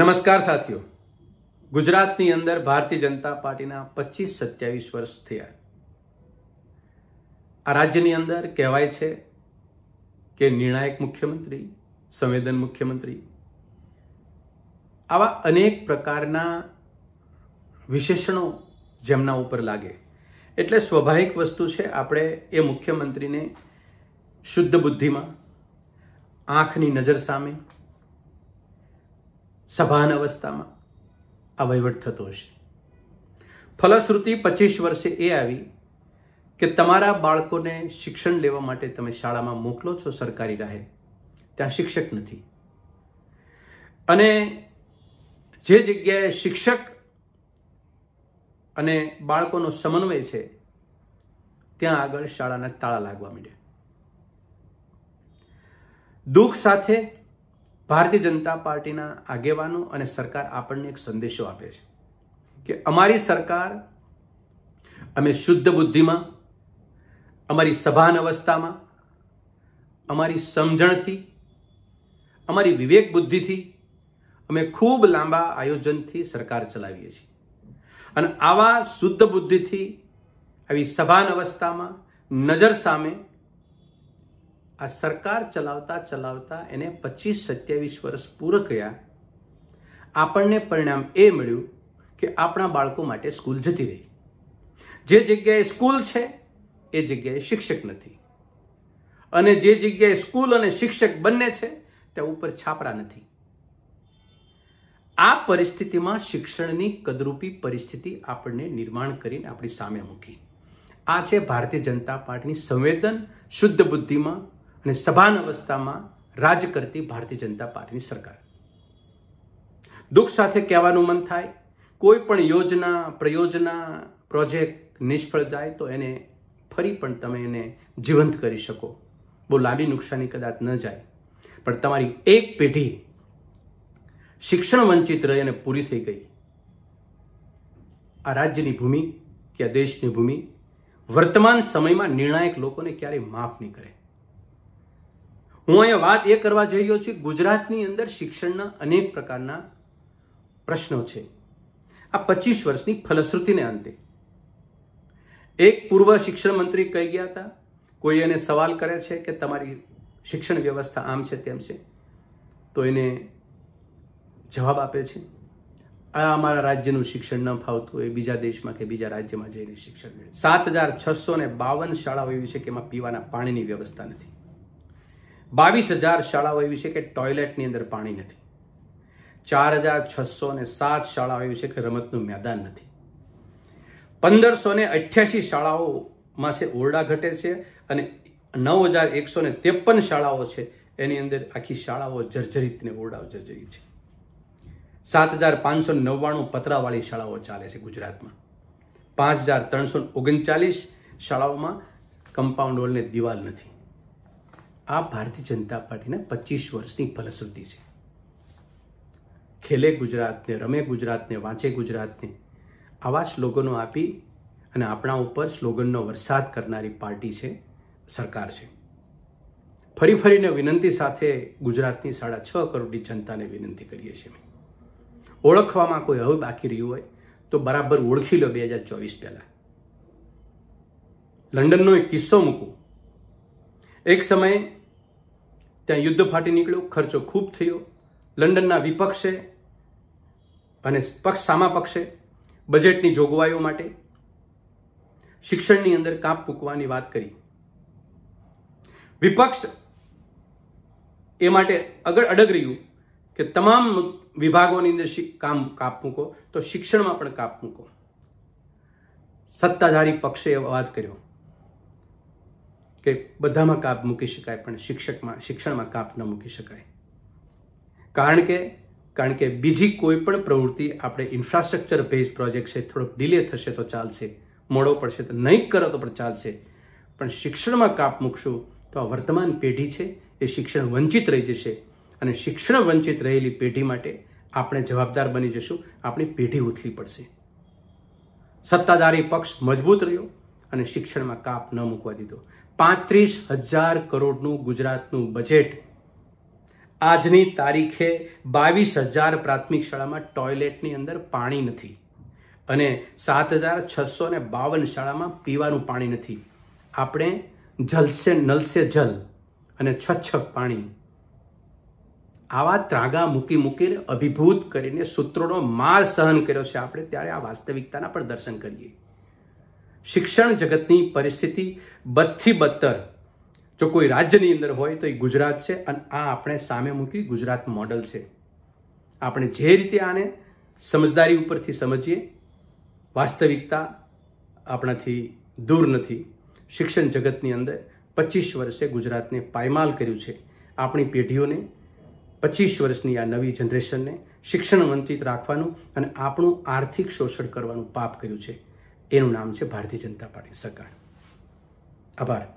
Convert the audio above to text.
નમસ્કાર સાથીઓ ગુજરાતની અંદર ભારતીય જનતા પાર્ટીના પચીસ સત્યાવીસ વર્ષ થયા આ રાજ્યની અંદર કહેવાય છે કે નિર્ણાયક મુખ્યમંત્રી સંવેદન મુખ્યમંત્રી આવા અનેક પ્રકારના વિશેષણો જેમના ઉપર લાગે એટલે સ્વાભાવિક વસ્તુ છે આપણે એ મુખ્યમંત્રીને શુદ્ધ બુદ્ધિમાં આંખની નજર સામે સભાન અવસ્થામાં આ વહીવટ થતો હશે ફલશ્રુતિ પચીસ વર્ષે એ આવી કે તમારા બાળકોને શિક્ષણ લેવા માટે તમે શાળામાં મોકલો છો સરકારી રાહે ત્યાં શિક્ષક નથી અને જે જગ્યાએ શિક્ષક અને બાળકોનો સમન્વય છે ત્યાં આગળ શાળાના તાળા લાગવા માંડ્યા દુઃખ સાથે ભારતીય જનતા પાર્ટીના આગેવાનો અને સરકાર આપણને એક સંદેશો આપે છે કે અમારી સરકાર અમે શુદ્ધ બુદ્ધિમાં અમારી સભાન અવસ્થામાં અમારી સમજણથી અમારી વિવેક બુદ્ધિથી અમે ખૂબ લાંબા આયોજનથી સરકાર ચલાવીએ છીએ અને આવા શુદ્ધ બુદ્ધિથી આવી સભાન અવસ્થામાં નજર સામે આ સરકાર ચલાવતા ચલાવતા એને પચીસ સત્યાવીસ વર્ષ પૂરા કર્યા આપણને પરિણામ એ મળ્યું કે આપણા બાળકો માટે સ્કૂલ જતી રહી જે જગ્યાએ સ્કૂલ છે એ જગ્યાએ શિક્ષક નથી અને જે જગ્યાએ સ્કૂલ અને શિક્ષક બંને છે ત્યાં ઉપર છાપરા નથી આ પરિસ્થિતિમાં શિક્ષણની કદરૂપી પરિસ્થિતિ આપણને નિર્માણ કરીને આપણી સામે મૂકી આ છે ભારતીય જનતા પાર્ટીની સંવેદન શુદ્ધ બુદ્ધિમાં અને સભાન અવસ્થામાં રાજ કરતી ભારતીય જનતા પાર્ટીની સરકાર દુઃખ સાથે કહેવાનું મન થાય કોઈ પણ યોજના પ્રયોજના પ્રોજેક્ટ નિષ્ફળ જાય તો એને ફરી પણ તમે એને જીવંત કરી શકો બહુ લાંબી નુકસાની કદાચ ન જાય પણ તમારી એક પેઢી શિક્ષણ વંચિત રહી અને પૂરી થઈ ગઈ આ રાજ્યની ભૂમિ કે આ દેશની ભૂમિ વર્તમાન સમયમાં નિર્ણાયક લોકોને ક્યારેય માફ નહીં કરે હું અહીંયા વાત એ કરવા જઈ રહ્યો છું ગુજરાતની અંદર શિક્ષણના અનેક પ્રકારના પ્રશ્નો છે આ પચીસ વર્ષની ફલશ્રુતિને અંતે એક પૂર્વ શિક્ષણ મંત્રી કહી ગયા હતા કોઈ એને સવાલ કરે છે કે તમારી શિક્ષણ વ્યવસ્થા આમ છે તેમ છે તો એને જવાબ આપે છે આ અમારા રાજ્યનું શિક્ષણ ન ફાવતું એ બીજા દેશમાં કે બીજા રાજ્યમાં જઈને શિક્ષણ મેળવે સાત હજાર છસો ને બાવન શાળાઓ એવી છે કે એમાં પીવાના પાણીની વ્યવસ્થા નથી બાવીસ હજાર શાળાઓ એવી છે કે ટોયલેટની અંદર પાણી નથી ચાર હજાર છસો ને સાત શાળાઓ એવી છે કે રમતનું મેદાન નથી પંદરસો ને અઠ્યાસી શાળાઓમાં છે ઓરડા ઘટે છે અને નવ હજાર એકસો ને ત્રેપન શાળાઓ છે એની અંદર આખી શાળાઓ જર્જરિત ને ઓરડાઓ જર્જરિત છે સાત હજાર પાંચસો નવ્વાણું પતરાવાળી શાળાઓ ચાલે છે ગુજરાતમાં પાંચ હજાર ત્રણસો ઓગણચાલીસ શાળાઓમાં કમ્પાઉન્ડ વોલને દિવાલ નથી આ ભારતીય જનતા પાર્ટીના પચીસ વર્ષની ફલશ્રુતિ છે ખેલે ગુજરાતને રમે ગુજરાતને વાંચે ગુજરાતને આવા સ્લોગનો આપી અને આપણા ઉપર સ્લોગનનો વરસાદ કરનારી પાર્ટી છે સરકાર છે ફરી ફરીને વિનંતી સાથે ગુજરાતની સાડા છ કરોડની જનતાને વિનંતી કરીએ છીએ ઓળખવામાં કોઈ હવે બાકી રહ્યું હોય તો બરાબર ઓળખી લો બે હજાર ચોવીસ પહેલાં લંડનનો એક કિસ્સો મૂકું એક સમયે ત્યાં યુદ્ધ ફાટી નીકળ્યું ખર્ચો ખૂબ થયો લંડનના વિપક્ષે અને પક્ષ સામા પક્ષે બજેટની જોગવાઈઓ માટે શિક્ષણની અંદર કાપ મૂકવાની વાત કરી વિપક્ષ એ માટે આગળ અડગ રહ્યું કે તમામ વિભાગોની અંદર કામ કાપ મૂકો તો શિક્ષણમાં પણ કાપ મૂકો સત્તાધારી પક્ષે અવાજ કર્યો કે બધામાં કાપ મૂકી શકાય પણ શિક્ષકમાં શિક્ષણમાં કાપ ન મૂકી શકાય કારણ કે કારણ કે બીજી કોઈ પણ પ્રવૃત્તિ આપણે ઇન્ફ્રાસ્ટ્રક્ચર બેઝ પ્રોજેક્ટ છે થોડોક ડિલે થશે તો ચાલશે મોડો પડશે તો નહીં કરો તો પણ ચાલશે પણ શિક્ષણમાં કાપ મૂકશું તો આ વર્તમાન પેઢી છે એ શિક્ષણ વંચિત રહી જશે અને શિક્ષણ વંચિત રહેલી પેઢી માટે આપણે જવાબદાર બની જશું આપણી પેઢી ઉથલી પડશે સત્તાધારી પક્ષ મજબૂત રહ્યો અને શિક્ષણમાં કાપ ન મૂકવા દીધો પાંત્રીસ હજાર કરોડનું ગુજરાતનું બજેટ આજની તારીખે બાવીસ હજાર પ્રાથમિક શાળામાં ટોયલેટની અંદર પાણી નથી અને સાત હજાર છસો ને બાવન શાળામાં પીવાનું પાણી નથી આપણે જલસે નલસે જલ અને છચ્છ પાણી આવા ત્રાગા મૂકી મૂકીને અભિભૂત કરીને સૂત્રોનો માર સહન કર્યો છે આપણે ત્યારે આ વાસ્તવિકતાના પણ દર્શન કરીએ શિક્ષણ જગતની પરિસ્થિતિ બદથી બદતર જો કોઈ રાજ્યની અંદર હોય તો એ ગુજરાત છે અને આ આપણે સામે મૂકી ગુજરાત મોડલ છે આપણે જે રીતે આને સમજદારી ઉપરથી સમજીએ વાસ્તવિકતા આપણાથી દૂર નથી શિક્ષણ જગતની અંદર પચીસ વર્ષે ગુજરાતને પાયમાલ કર્યું છે આપણી પેઢીઓને પચીસ વર્ષની આ નવી જનરેશનને શિક્ષણ વંચિત રાખવાનું અને આપણું આર્થિક શોષણ કરવાનું પાપ કર્યું છે એનું નામ છે ભારતીય જનતા પાર્ટી સરકાર આભાર